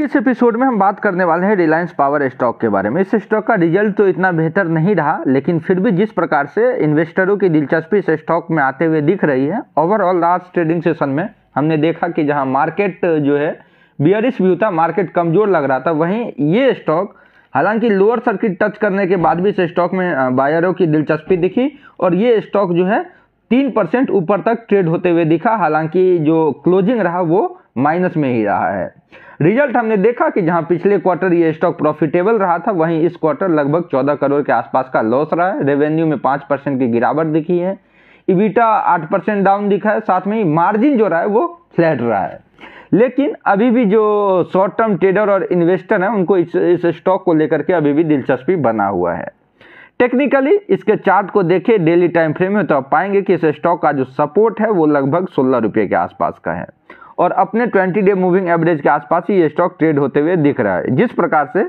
इस एपिसोड में हम बात करने वाले हैं रिलायंस पावर स्टॉक के बारे में इस स्टॉक का रिजल्ट तो इतना बेहतर नहीं रहा लेकिन फिर भी जिस प्रकार से इन्वेस्टरों की दिलचस्पी इस स्टॉक में आते हुए दिख रही है ओवरऑल लास्ट ट्रेडिंग सेशन में हमने देखा कि जहां मार्केट जो है बियरिश व्यू था मार्केट कमजोर लग रहा था वहीं ये स्टॉक हालांकि लोअर सर्किट टच करने के बाद भी इस स्टॉक में बायरों की दिलचस्पी दिखी और ये स्टॉक जो है तीन परसेंट ऊपर तक ट्रेड होते हुए दिखा हालांकि जो क्लोजिंग रहा वो माइनस में ही रहा है रिजल्ट हमने देखा कि जहां पिछले क्वार्टर ये स्टॉक प्रॉफिटेबल रहा था वहीं इस क्वार्टर लगभग 14 करोड़ के आसपास का लॉस रहा है रेवेन्यू में 5 परसेंट की गिरावट दिखी है इविटा 8 परसेंट डाउन दिखा है साथ में ही मार्जिन जो रहा है वो फ्लैट रहा है लेकिन अभी भी जो शॉर्ट टर्म ट्रेडर और इन्वेस्टर हैं उनको इस इस स्टॉक को लेकर के अभी भी दिलचस्पी बना हुआ है टेक्निकली इसके चार्ट को देखें डेली टाइम फ्रेम में तो आप पाएंगे कि इस स्टॉक का जो सपोर्ट है वो लगभग सोलह रुपये के आसपास का है और अपने 20 डे मूविंग एवरेज के आसपास ही ये स्टॉक ट्रेड होते हुए दिख रहा है जिस प्रकार से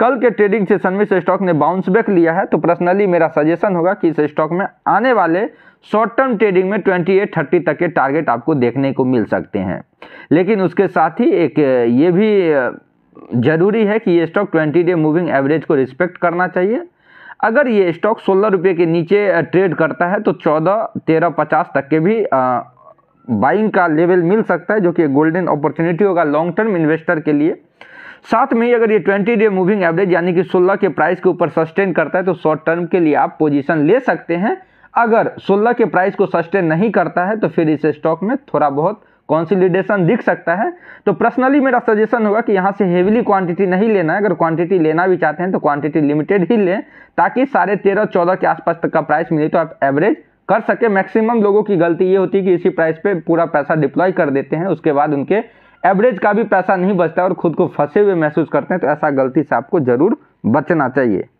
कल के ट्रेडिंग सेशन में इस स्टॉक ने बाउंस बैक लिया है तो पर्सनली मेरा सजेशन होगा कि इस स्टॉक में आने वाले शॉर्ट टर्म ट्रेडिंग में 28 30 तक के टारगेट आपको देखने को मिल सकते हैं लेकिन उसके साथ ही एक ये भी जरूरी है कि ये stock twenty day moving average को रिस्पेक्ट करना चाहिए अगर ये स्टॉक सोलह रुपये के नीचे ट्रेड करता है तो चौदह तेरह पचास तक के भी बाइंग का लेवल मिल सकता है जो कि गोल्डन अपॉर्चुनिटी होगा लॉन्ग टर्म इन्वेस्टर के लिए साथ में अगर ये 20 डे मूविंग एवरेज यानी कि 16 के प्राइस के ऊपर सस्टेन करता है तो शॉर्ट टर्म के लिए आप पोजीशन ले सकते हैं अगर 16 के प्राइस को सस्टेन नहीं करता है तो फिर इस स्टॉक में थोड़ा बहुत कॉन्सिलिडेशन दिख सकता है तो पर्सनली मेरा सजेशन होगा कि यहाँ से हेवीली क्वांटिटी नहीं लेना है अगर क्वांटिटी लेना भी चाहते हैं तो क्वांटिटी लिमिटेड ही लें ताकि साढ़े तेरह चौदह के आसपास तक का प्राइस मिले तो आप एवरेज कर सके मैक्सिमम लोगों की गलती ये होती है कि इसी प्राइस पे पूरा पैसा डिप्लॉय कर देते हैं उसके बाद उनके एवरेज का भी पैसा नहीं बचता और खुद को फंसे हुए महसूस करते हैं तो ऐसा गलती से आपको ज़रूर बचना चाहिए